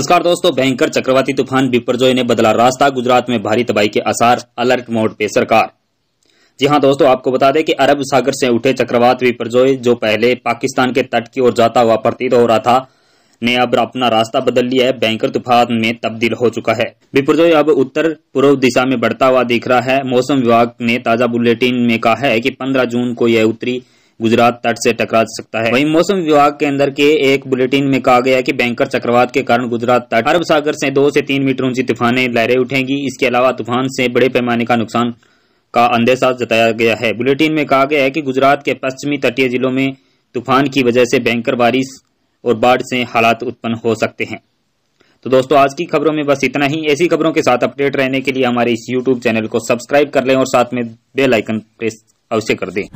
नमस्कार दोस्तों भयंकर चक्रवाती तूफान बिपरजोय ने बदला रास्ता गुजरात में भारी तबाही के आसार अलर्ट मोड पे सरकार जी हाँ दोस्तों आपको बता दें कि अरब सागर से उठे चक्रवात बिपरजोय जो पहले पाकिस्तान के तट की ओर जाता हुआ प्रतीत हो रहा था ने अब अपना रास्ता बदल लिया है भयंकर तूफान में तब्दील हो चुका है बिपरजोय अब उत्तर पूर्व दिशा में बढ़ता हुआ दिख रहा है मौसम विभाग ने ताजा बुलेटिन में कहा है कि 15 जून को यह उत्तरी गुजरात तट से टकरा सकता है वहीं मौसम विभाग के अंदर के एक बुलेटिन में कहा गया कि बैंकर चक्रवात के कारण गुजरात तट अरब सागर से दो से तीन मीटर ऊंची तूफाने लहरें उठेंगी इसके अलावा तूफान से बड़े पैमाने का नुकसान का अंदेशा जताया गया है बुलेटिन में कहा गया है कि गुजरात के पश्चिमी तटीय जिलों में तूफान की वजह से बैंकर बारिश और बाढ़ से हालात उत्पन्न हो सकते हैं तो दोस्तों आज की खबरों में बस इतना ही ऐसी खबरों के साथ अपडेट रहने के लिए हमारे इस यूट्यूब चैनल को सब्सक्राइब कर लें और साथ में बेल आइकन प्रेस अवश्य कर दें